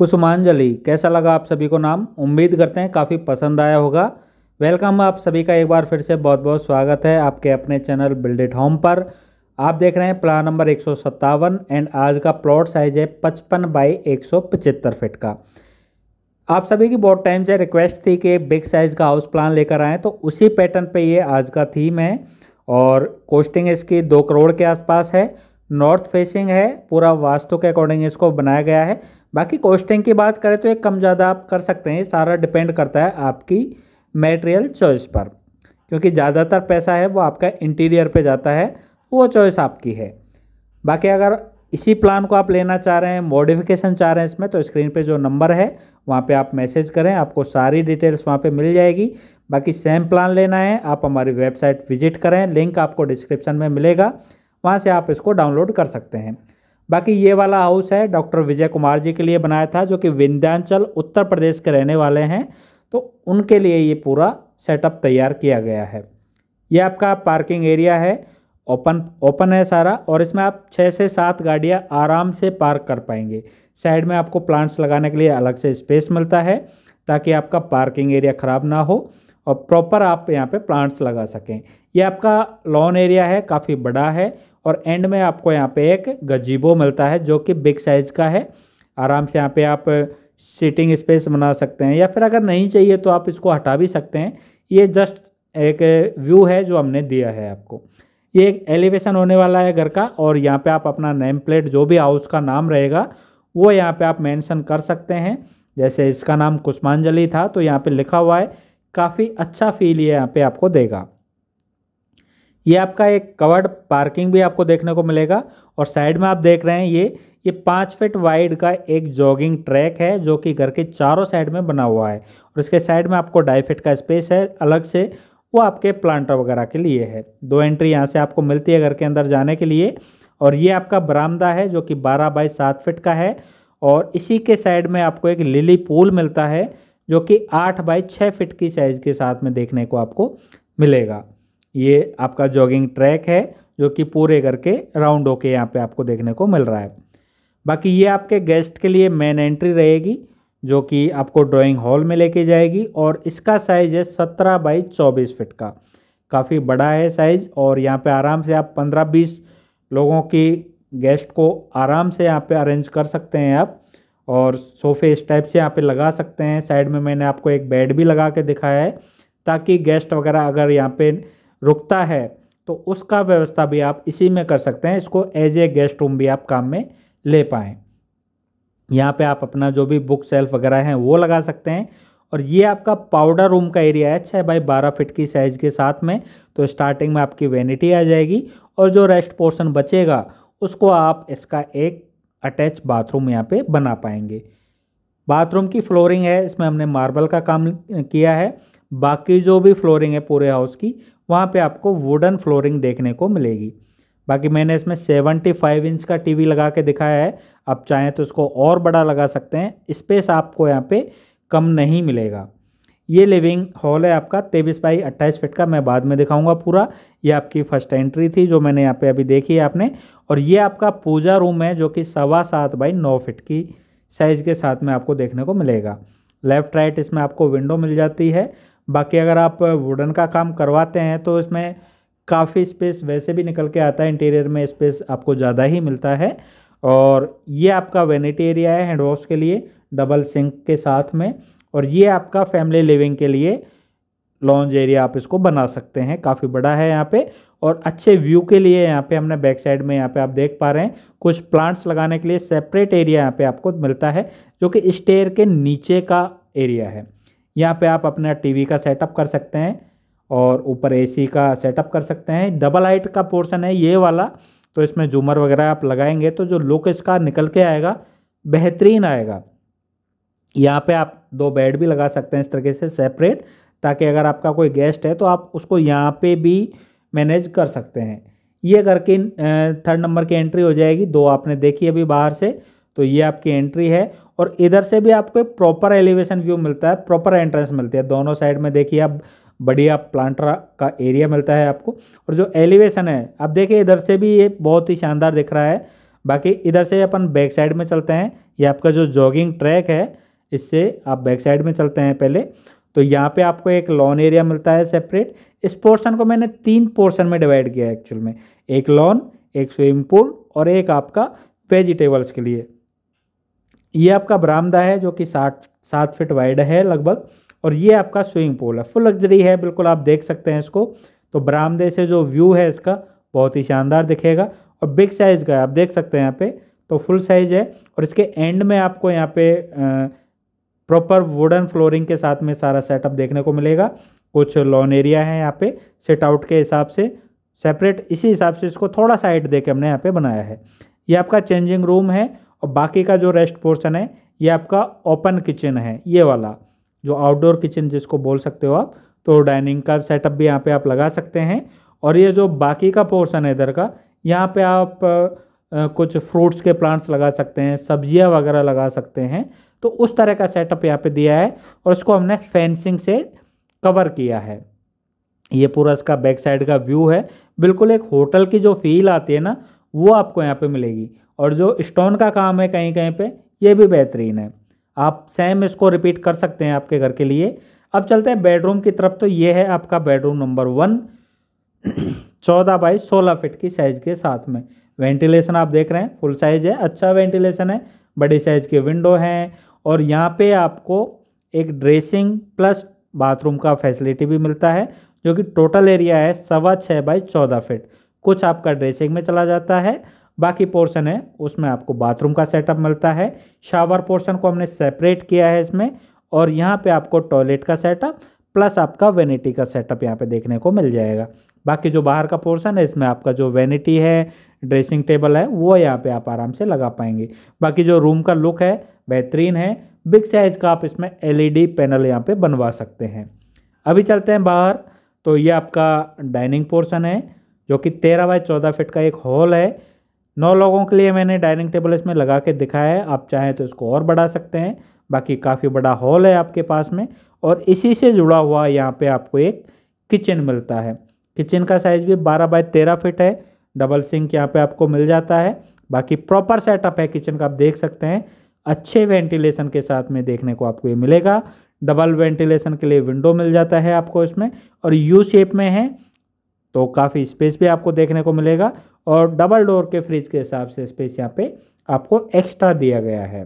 कुसुमांजलि कैसा लगा आप सभी को नाम उम्मीद करते हैं काफ़ी पसंद आया होगा वेलकम आप सभी का एक बार फिर से बहुत बहुत स्वागत है आपके अपने चैनल बिल्ड इट होम पर आप देख रहे हैं प्लान नंबर एक एंड आज का प्लॉट साइज है पचपन बाई एक फीट का आप सभी की बहुत टाइम से रिक्वेस्ट थी कि बिग साइज़ का हाउस प्लान लेकर आएँ तो उसी पैटर्न पर ये आज का थीम है और कोस्टिंग इसकी दो करोड़ के आसपास है नॉर्थ फेसिंग है पूरा वास्तु के अकॉर्डिंग इसको बनाया गया है बाकी कॉस्टिंग की बात करें तो ये कम ज़्यादा आप कर सकते हैं सारा डिपेंड करता है आपकी मेटेरियल चॉइस पर क्योंकि ज़्यादातर पैसा है वो आपका इंटीरियर पे जाता है वो चॉइस आपकी है बाकी अगर इसी प्लान को आप लेना चाह रहे हैं मॉडिफिकेशन चाह रहे हैं इसमें तो स्क्रीन पे जो नंबर है वहाँ पे आप मैसेज करें आपको सारी डिटेल्स वहाँ पे मिल जाएगी बाकी सेम प्लान लेना है आप हमारी वेबसाइट विजिट करें लिंक आपको डिस्क्रिप्शन में मिलेगा वहाँ से आप इसको डाउनलोड कर सकते हैं बाकी ये वाला हाउस है डॉक्टर विजय कुमार जी के लिए बनाया था जो कि विंध्याचल उत्तर प्रदेश के रहने वाले हैं तो उनके लिए ये पूरा सेटअप तैयार किया गया है ये आपका पार्किंग एरिया है ओपन ओपन है सारा और इसमें आप छः से सात गाड़ियाँ आराम से पार्क कर पाएंगे साइड में आपको प्लांट्स लगाने के लिए अलग से स्पेस मिलता है ताकि आपका पार्किंग एरिया ख़राब ना हो और प्रॉपर आप यहाँ पे प्लांट्स लगा सकें यह आपका लॉन एरिया है काफ़ी बड़ा है और एंड में आपको यहाँ पे एक गजीबो मिलता है जो कि बिग साइज़ का है आराम से यहाँ पे आप सीटिंग स्पेस बना सकते हैं या फिर अगर नहीं चाहिए तो आप इसको हटा भी सकते हैं ये जस्ट एक व्यू है जो हमने दिया है आपको ये एक एलिवेशन होने वाला है घर का और यहाँ पे आप अपना नेम प्लेट जो भी हाउस का नाम रहेगा वो यहाँ पे आप मेंशन कर सकते हैं जैसे इसका नाम कुष्मांजलि था तो यहाँ पे लिखा हुआ है काफ़ी अच्छा फील ये यहाँ पे आपको देगा ये आपका एक कवर्ड पार्किंग भी आपको देखने को मिलेगा और साइड में आप देख रहे हैं ये ये पाँच फिट वाइड का एक जॉगिंग ट्रैक है जो कि घर के चारों साइड में बना हुआ है और इसके साइड में आपको ढाई फिट का स्पेस है अलग से वो आपके प्लांटर वगैरह के लिए है दो एंट्री यहाँ से आपको मिलती है घर के अंदर जाने के लिए और ये आपका बरामदा है जो कि बारह बाई सात फिट का है और इसी के साइड में आपको एक लिली पूल मिलता है जो कि आठ बाई छः फिट की साइज़ के साथ में देखने को आपको मिलेगा ये आपका जॉगिंग ट्रैक है जो कि पूरे करके राउंड होके यहाँ पे आपको देखने को मिल रहा है बाकी ये आपके गेस्ट के लिए मेन एंट्री रहेगी जो कि आपको ड्राइंग हॉल में लेके जाएगी और इसका साइज़ है सत्रह बाई चौबीस फिट का काफ़ी बड़ा है साइज़ और यहाँ पे आराम से आप पंद्रह बीस लोगों की गेस्ट को आराम से यहाँ पे अरेंज कर सकते हैं आप और सोफे इस टाइप से यहाँ पे लगा सकते हैं साइड में मैंने आपको एक बेड भी लगा के दिखाया है ताकि गेस्ट वगैरह अगर यहाँ पर रुकता है तो उसका व्यवस्था भी आप इसी में कर सकते हैं इसको एज ए गेस्ट रूम भी आप काम में ले पाएँ यहाँ पे आप अपना जो भी बुक सेल्फ वगैरह हैं वो लगा सकते हैं और ये आपका पाउडर रूम का एरिया है छः बाई बारह फिट की साइज़ के साथ में तो स्टार्टिंग में आपकी वेनिटी आ जाएगी और जो रेस्ट पोर्शन बचेगा उसको आप इसका एक अटैच बाथरूम यहाँ पे बना पाएंगे बाथरूम की फ्लोरिंग है इसमें हमने मार्बल का काम किया है बाकी जो भी फ्लोरिंग है पूरे हाउस की वहाँ पे आपको वुडन फ्लोरिंग देखने को मिलेगी बाकी मैंने इसमें फाइव इंच का टीवी लगा के दिखाया है आप चाहें तो इसको और बड़ा लगा सकते हैं स्पेस आपको यहाँ पे कम नहीं मिलेगा ये लिविंग हॉल है आपका तेईस बाई अट्ठाईस फिट का मैं बाद में दिखाऊंगा पूरा ये आपकी फर्स्ट एंट्री थी जो मैंने यहाँ पे अभी देखी है आपने और ये आपका पूजा रूम है जो कि सवा सात बाई नौ फिट की साइज़ के साथ में आपको देखने को मिलेगा लेफ़्ट राइट इसमें आपको विंडो मिल जाती है बाकी अगर आप वुडन का काम करवाते हैं तो इसमें काफ़ी स्पेस वैसे भी निकल के आता है इंटीरियर में स्पेस आपको ज़्यादा ही मिलता है और ये आपका वेनिटी एरिया है हैंड वॉश के लिए डबल सिंक के साथ में और ये आपका फैमिली लिविंग के लिए लॉन्ज एरिया आप इसको बना सकते हैं काफ़ी बड़ा है यहाँ पे और अच्छे व्यू के लिए यहाँ पे हमने बैक साइड में यहाँ पे आप देख पा रहे हैं कुछ प्लांट्स लगाने के लिए सेपरेट एरिया यहाँ पे आपको मिलता है जो कि स्टेयर के नीचे का एरिया है यहाँ पे आप अपना टीवी का सेटअप कर सकते हैं और ऊपर एसी का सेटअप कर सकते हैं डबल हाइट का पोर्शन है ये वाला तो इसमें जूमर वगैरह आप लगाएंगे तो जो लुक इसका निकल के आएगा बेहतरीन आएगा यहाँ पे आप दो बेड भी लगा सकते हैं इस तरीके से सेपरेट ताकि अगर आपका कोई गेस्ट है तो आप उसको यहाँ पर भी मैनेज कर सकते हैं ये की थर्ड नंबर की एंट्री हो जाएगी दो आपने देखी अभी बाहर से तो ये आपकी एंट्री है और इधर से भी आपको प्रॉपर एलिवेशन व्यू मिलता है प्रॉपर एंट्रेंस मिलती है दोनों साइड में देखिए आप बढ़िया प्लांटर का एरिया मिलता है आपको और जो एलिवेशन है आप देखिए इधर से भी ये बहुत ही शानदार दिख रहा है बाकी इधर से अपन बैक साइड में चलते हैं ये आपका जो जॉगिंग ट्रैक है इससे आप बैक साइड में चलते हैं पहले तो यहाँ पे आपको एक लॉन एरिया मिलता है सेपरेट इस पोर्शन को मैंने तीन पोर्शन में डिवाइड किया है एक्चुअल में एक लॉन एक स्विमिंग पूल और एक आपका वेजिटेबल्स के लिए ये आपका बरामदा है जो कि सात सात फिट वाइड है लगभग और ये आपका स्विमिंग पूल है फुल लग्जरी है बिल्कुल आप देख सकते हैं इसको तो बरामदे से जो व्यू है इसका बहुत ही शानदार दिखेगा और बिग साइज़ का है आप देख सकते हैं यहाँ पे तो फुल साइज़ है और इसके एंड में आपको यहाँ पे प्रॉपर वुडन फ्लोरिंग के साथ में सारा सेटअप देखने को मिलेगा कुछ लॉन एरिया है यहाँ पे सेट आउट के हिसाब से सेपरेट इसी हिसाब से इसको थोड़ा साइड दे के हमने यहाँ पे बनाया है ये आपका चेंजिंग रूम है और बाकी का जो रेस्ट पोर्शन है ये आपका ओपन किचन है ये वाला जो आउटडोर किचन जिसको बोल सकते हो आप तो डाइनिंग का सेटअप भी यहाँ पे आप लगा सकते हैं और ये जो बाकी का पोर्शन है इधर का यहाँ पे आप कुछ फ्रूट्स के प्लांट्स लगा सकते हैं सब्जियाँ वगैरह लगा सकते हैं तो उस तरह का सेटअप यहाँ पे दिया है और इसको हमने फेंसिंग से कवर किया है ये पूरा इसका बैक साइड का व्यू है बिल्कुल एक होटल की जो फील आती है ना वो आपको यहाँ पे मिलेगी और जो स्टोन का काम है कहीं कहीं पे ये भी बेहतरीन है आप सेम इसको रिपीट कर सकते हैं आपके घर के लिए अब चलते हैं बेडरूम की तरफ तो ये है आपका बेडरूम नंबर वन चौदह बाई सोलह फिट की साइज़ के साथ में वेंटिलेशन आप देख रहे हैं फुल साइज़ है अच्छा वेंटिलेशन है बड़ी साइज़ के विंडो हैं और यहाँ पे आपको एक ड्रेसिंग प्लस बाथरूम का फैसिलिटी भी मिलता है जो कि टोटल एरिया है सवा छः बाई चौदह फिट कुछ आपका ड्रेसिंग में चला जाता है बाकी पोर्शन है उसमें आपको बाथरूम का सेटअप मिलता है शावर पोर्शन को हमने सेपरेट किया है इसमें और यहाँ पे आपको टॉयलेट का सेटअप प्लस आपका वेनिटी का सेटअप यहाँ पे देखने को मिल जाएगा बाकी जो बाहर का पोर्शन है इसमें आपका जो वेनिटी है ड्रेसिंग टेबल है वो यहाँ पर आप आराम से लगा पाएंगे बाकी जो रूम का लुक है बेहतरीन है बिग साइज का आप इसमें एल पैनल यहाँ पर बनवा सकते हैं अभी चलते हैं बाहर तो ये आपका डाइनिंग पोर्शन है जो कि तेरह बाय चौदह फिट का एक हॉल है नौ लोगों के लिए मैंने डाइनिंग टेबल इसमें लगा के दिखाया है आप चाहें तो इसको और बढ़ा सकते हैं बाकी काफ़ी बड़ा हॉल है आपके पास में और इसी से जुड़ा हुआ यहाँ पे आपको एक किचन मिलता है किचन का साइज़ भी बारह बाय तेरह फिट है डबल सिंक यहाँ पे आपको मिल जाता है बाकी प्रॉपर सेटअप है किचन का आप देख सकते हैं अच्छे वेंटिलेशन के साथ में देखने को आपको ये मिलेगा डबल वेंटिलेशन के लिए विंडो मिल जाता है आपको इसमें और यू शेप में है तो काफ़ी स्पेस भी आपको देखने को मिलेगा और डबल डोर के फ्रिज के हिसाब से स्पेस यहाँ पे आपको एक्स्ट्रा दिया गया है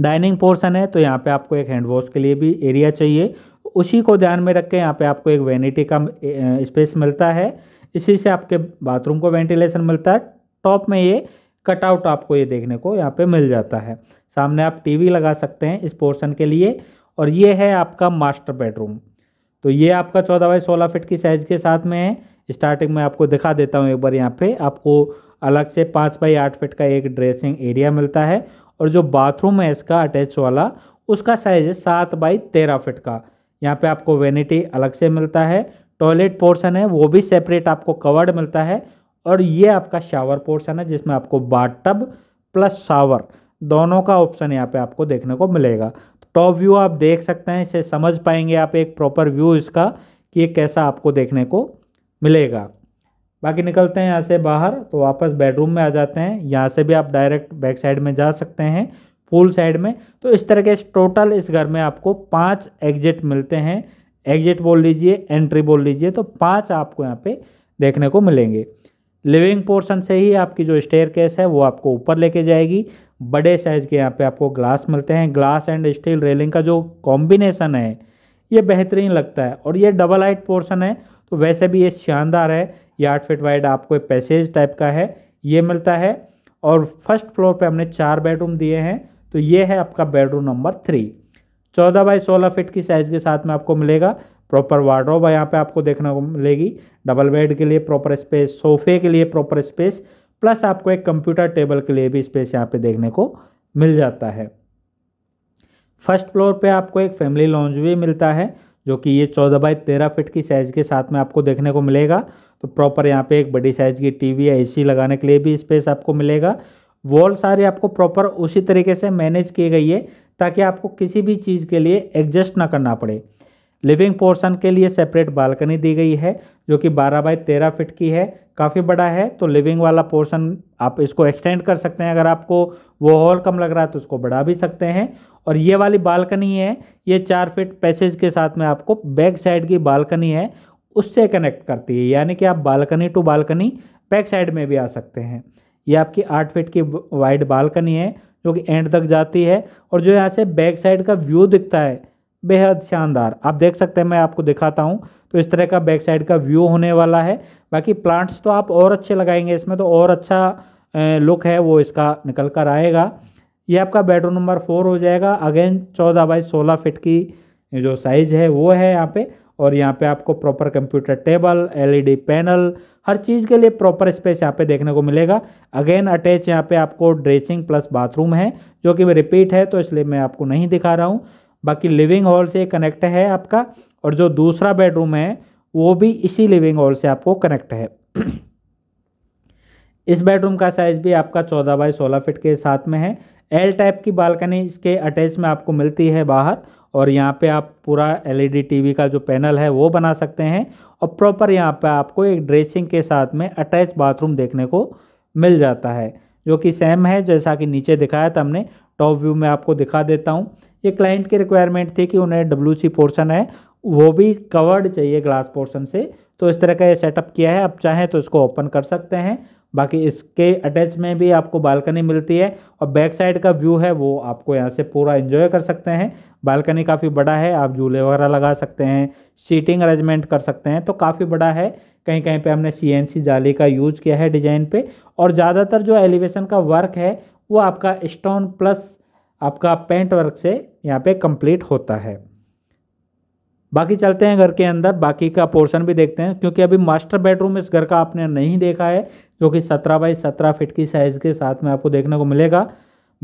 डाइनिंग पोर्शन है तो यहाँ पे आपको एक हैंड वॉश के लिए भी एरिया चाहिए उसी को ध्यान में रख के यहाँ पे आपको एक वैनिटी का स्पेस मिलता है इसी से आपके बाथरूम को वेंटिलेशन मिलता है टॉप में ये कटआउट आपको ये देखने को यहाँ पे मिल जाता है सामने आप टीवी लगा सकते हैं इस पोर्शन के लिए और ये है आपका मास्टर बेडरूम तो ये आपका चौदह बाई सोलह फिट की साइज़ के साथ में है स्टार्टिंग में आपको दिखा देता हूँ एक बार यहाँ पे आपको अलग से पाँच बाई आठ फिट का एक ड्रेसिंग एरिया मिलता है और जो बाथरूम है इसका अटैच वाला उसका साइज़ है सात बाई तेरह फिट का यहाँ पे आपको वेनिटी अलग से मिलता है टॉयलेट पोर्शन है वो भी सेपरेट आपको कवर्ड मिलता है और ये आपका शावर पोर्शन है जिसमें आपको बाथ प्लस शावर दोनों का ऑप्शन यहाँ पे आपको देखने को मिलेगा टॉप व्यू आप देख सकते हैं इसे समझ पाएंगे आप एक प्रॉपर व्यू इसका कि ये कैसा आपको देखने को मिलेगा बाकी निकलते हैं यहाँ से बाहर तो वापस बेडरूम में आ जाते हैं यहाँ से भी आप डायरेक्ट बैक साइड में जा सकते हैं पूल साइड में तो इस तरह के टोटल इस घर में आपको पाँच एग्जिट मिलते हैं एग्जिट बोल लीजिए एंट्री बोल लीजिए तो पाँच आपको यहाँ पे देखने को मिलेंगे लिविंग पोर्शन से ही आपकी जो स्टेयर केस है वो आपको ऊपर लेके जाएगी बड़े साइज़ के यहाँ पे आपको ग्लास मिलते हैं ग्लास एंड स्टील रेलिंग का जो कॉम्बिनेसन है ये बेहतरीन लगता है और ये डबल हाइट पोर्शन है तो वैसे भी ये शानदार है ये आठ फिट वाइड आपको पैसेज टाइप का है ये मिलता है और फर्स्ट फ्लोर पे हमने चार बेडरूम दिए हैं तो ये है आपका बेडरूम नंबर थ्री चौदह बाई सोलह फिट की साइज़ के साथ में आपको मिलेगा प्रॉपर वार्ड्रोब यहाँ पे आपको देखने को मिलेगी डबल बेड के लिए प्रॉपर स्पेस सोफे के लिए प्रॉपर स्पेस प्लस आपको एक कंप्यूटर टेबल के लिए भी स्पेस यहाँ पे देखने को मिल जाता है फर्स्ट फ्लोर पे आपको एक फैमिली लॉन्ज भी मिलता है जो कि ये चौदह बाई तेरह फिट की साइज़ के साथ में आपको देखने को मिलेगा तो प्रॉपर यहाँ पे एक बड़ी साइज़ की टी वी या लगाने के लिए भी स्पेस आपको मिलेगा वॉल सारी आपको प्रॉपर उसी तरीके से मैनेज की गई है ताकि आपको किसी भी चीज़ के लिए एडजस्ट ना करना पड़े लिविंग पोर्शन के लिए सेपरेट बालकनी दी गई है जो कि 12 बाई 13 फिट की है काफ़ी बड़ा है तो लिविंग वाला पोर्शन आप इसको एक्सटेंड कर सकते हैं अगर आपको वो हॉल कम लग रहा है तो उसको बढ़ा भी सकते हैं और ये वाली बालकनी है ये चार फिट पैसेज के साथ में आपको बैक साइड की बालकनी है उससे कनेक्ट करती है यानी कि आप balcony to balcony back side में भी आ सकते हैं ये आपकी आठ फिट की वाइड बालकनी है जो कि एंड तक जाती है और जो यहाँ से बैक साइड का व्यू दिखता है बेहद शानदार आप देख सकते हैं मैं आपको दिखाता हूँ तो इस तरह का बैक साइड का व्यू होने वाला है बाकी प्लांट्स तो आप और अच्छे लगाएंगे इसमें तो और अच्छा लुक है वो इसका निकल कर आएगा ये आपका बेडरूम नंबर फोर हो जाएगा अगेन चौदह बाई सोलह फिट की जो साइज़ है वो है यहाँ पे और यहाँ पे आपको proper computer table LED panel हर चीज़ के लिए प्रॉपर स्पेस यहाँ पे देखने को मिलेगा अगेन अटैच यहाँ पे आपको ड्रेसिंग प्लस बाथरूम है जो कि रिपीट है तो इसलिए मैं आपको नहीं दिखा रहा हूँ बाकी लिविंग हॉल से कनेक्ट है आपका और जो दूसरा बेडरूम है वो भी इसी लिविंग हॉल से आपको कनेक्ट है इस बेडरूम का साइज़ भी आपका चौदह बाई सोलह फिट के साथ में है एल टाइप की बालकनी इसके अटैच में आपको मिलती है बाहर और यहाँ पे आप पूरा एलईडी टीवी e का जो पैनल है वो बना सकते हैं और प्रॉपर यहाँ पे आपको एक ड्रेसिंग के साथ में अटैच बाथरूम देखने को मिल जाता है जो कि सेम है जैसा कि नीचे दिखाया था हमने टॉप व्यू में आपको दिखा देता हूँ ये क्लाइंट की रिक्वायरमेंट थी कि उन्हें डब्ल्यू पोर्शन है वो भी कवर्ड चाहिए ग्लास पोर्शन से तो इस तरह का ये सेटअप किया है आप चाहें तो इसको ओपन कर सकते हैं बाकी इसके अटैच में भी आपको बालकनी मिलती है और बैक साइड का व्यू है वो आपको यहाँ से पूरा एंजॉय कर सकते हैं बालकनी काफ़ी बड़ा है आप झूले वगैरह लगा सकते हैं सीटिंग अरेंजमेंट कर सकते हैं तो काफ़ी बड़ा है कहीं कहीं पे हमने सी जाली का यूज किया है डिजाइन पे और ज़्यादातर जो एलिवेशन का वर्क है वो आपका स्टोन प्लस आपका पेंट वर्क से यहाँ पे कंप्लीट होता है बाकी चलते हैं घर के अंदर बाकी का पोर्शन भी देखते हैं क्योंकि अभी मास्टर बेडरूम इस घर का आपने नहीं देखा है जो कि सत्रह बाई सत्रह फिट की साइज़ के साथ में आपको देखने को मिलेगा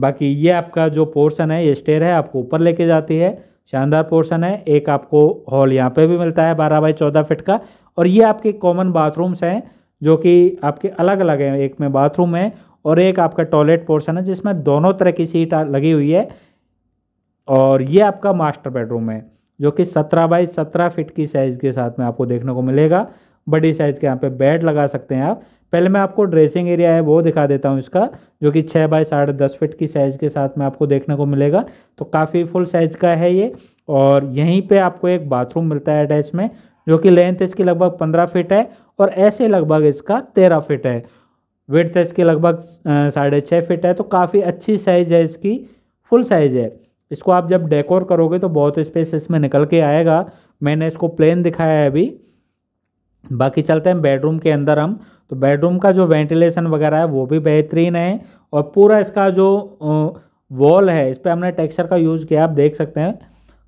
बाकी ये आपका जो पोर्शन है ये स्टेयर है आपको ऊपर लेके जाती है शानदार पोर्शन है एक आपको हॉल यहाँ पे भी मिलता है बारह बाई चौदह फिट का और ये आपके कॉमन बाथरूम्स हैं जो कि आपके अलग अलग हैं एक में बाथरूम है और एक आपका टॉयलेट पोर्शन है जिसमें दोनों तरह की सीट लगी हुई है और ये आपका मास्टर बेडरूम है जो कि सत्रह बाई सत्रह फिट की साइज़ के साथ में आपको देखने को मिलेगा बड़ी साइज़ के यहाँ पे बेड लगा सकते हैं आप पहले मैं आपको ड्रेसिंग एरिया है वो दिखा देता हूँ इसका जो कि छः बाई साढ़े दस फिट की साइज़ के साथ में आपको देखने को मिलेगा तो काफ़ी फुल साइज़ का है ये और यहीं पे आपको एक बाथरूम मिलता है अटैच में जो कि लेंथ इसकी लगभग पंद्रह फिट है और ऐसे लगभग इसका तेरह फिट है वेट है इसकी लगभग साढ़े छः फिट है तो काफ़ी अच्छी साइज़ है इसकी फुल साइज़ है इसको आप जब डेकोर करोगे तो बहुत स्पेस इसमें निकल के आएगा मैंने इसको प्लेन दिखाया है अभी बाकी चलते हैं बेडरूम के अंदर हम तो बेडरूम का जो वेंटिलेशन वगैरह है वो भी बेहतरीन है और पूरा इसका जो वॉल है इस पर हमने टेक्सचर का यूज़ किया आप देख सकते हैं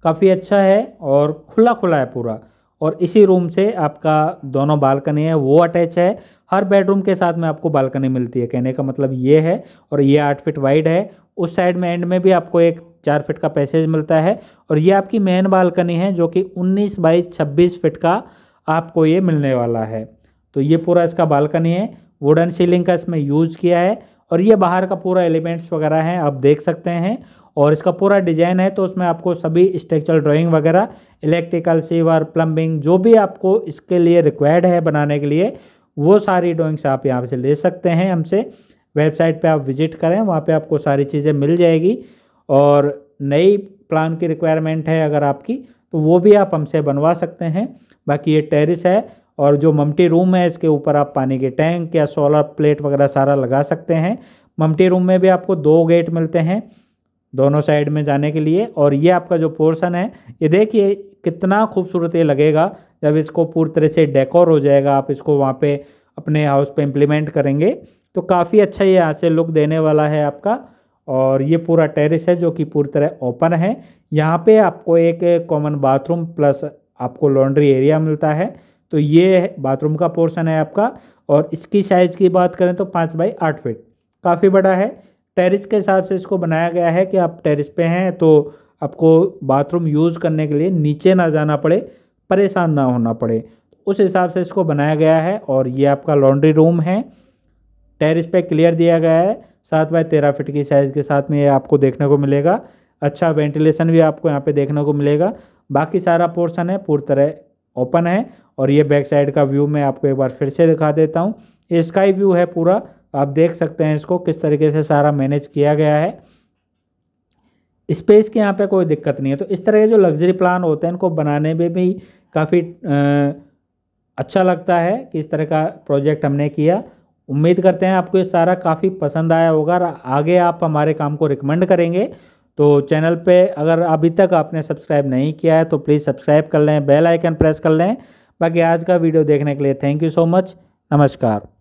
काफ़ी अच्छा है और खुला खुला है पूरा और इसी रूम से आपका दोनों बालकनी है वो अटैच है हर बेडरूम के साथ में आपको बालकनी मिलती है कहने का मतलब ये है और ये आठ फिट वाइड है उस साइड में एंड में भी आपको एक चार फिट का पैसेज मिलता है और ये आपकी मेन बालकनी है जो कि उन्नीस बाई छब्बीस फिट का आपको ये मिलने वाला है तो ये पूरा इसका बालकनी है वुडन सीलिंग का इसमें यूज़ किया है और ये बाहर का पूरा एलिमेंट्स वगैरह हैं आप देख सकते हैं और इसका पूरा डिजाइन है तो उसमें आपको सभी स्ट्रक्चरल ड्राइंग वगैरह इलेक्ट्रिकल सीवर प्लम्बिंग जो भी आपको इसके लिए रिक्वायर्ड है बनाने के लिए वो सारी ड्राइंग्स आप यहाँ से ले सकते हैं हमसे वेबसाइट पे आप विजिट करें वहाँ पे आपको सारी चीज़ें मिल जाएगी और नई प्लान की रिक्वायरमेंट है अगर आपकी तो वो भी आप हमसे बनवा सकते हैं बाकी ये टेरिस है और जो ममटी रूम है इसके ऊपर आप पानी के टैंक या सोलर प्लेट वगैरह सारा लगा सकते हैं ममटी रूम में भी आपको दो गेट मिलते हैं दोनों साइड में जाने के लिए और ये आपका जो पोर्शन है ये देखिए कितना खूबसूरत ये लगेगा जब इसको पूरी तरह से डेकोर हो जाएगा आप इसको वहाँ पे अपने हाउस पे इम्प्लीमेंट करेंगे तो काफ़ी अच्छा ये यहाँ से लुक देने वाला है आपका और ये पूरा टेरेस है जो कि पूरी तरह ओपन है यहाँ पे आपको एक कॉमन बाथरूम प्लस आपको लॉन्ड्री एरिया मिलता है तो ये बाथरूम का पोर्सन है आपका और इसकी साइज़ की बात करें तो पाँच बाई आठ फिट काफ़ी बड़ा है टेरिस के हिसाब से इसको बनाया गया है कि आप टेरिस पे हैं तो आपको बाथरूम यूज़ करने के लिए नीचे ना जाना पड़े परेशान ना होना पड़े उस हिसाब से इसको बनाया गया है और ये आपका लॉन्ड्री रूम है टेरिस पे क्लियर दिया गया है सात बाय तेरह फिट की साइज़ के साथ में ये आपको देखने को मिलेगा अच्छा वेंटिलेशन भी आपको यहाँ पे देखने को मिलेगा बाकी सारा पोर्शन है पूरी तरह ओपन है और ये बैक साइड का व्यू मैं आपको एक बार फिर से दिखा देता हूँ स्काई व्यू है पूरा आप देख सकते हैं इसको किस तरीके से सारा मैनेज किया गया है स्पेस की यहाँ पे कोई दिक्कत नहीं है तो इस तरह के जो लग्जरी प्लान होते हैं इनको बनाने में भी काफ़ी अच्छा लगता है कि इस तरह का प्रोजेक्ट हमने किया उम्मीद करते हैं आपको ये सारा काफ़ी पसंद आया होगा और आगे आप हमारे काम को रिकमेंड करेंगे तो चैनल पे अगर अभी तक आपने सब्सक्राइब नहीं किया है तो प्लीज़ सब्सक्राइब कर लें बेल आइकन प्रेस कर लें बाकी आज का वीडियो देखने के लिए थैंक यू सो मच नमस्कार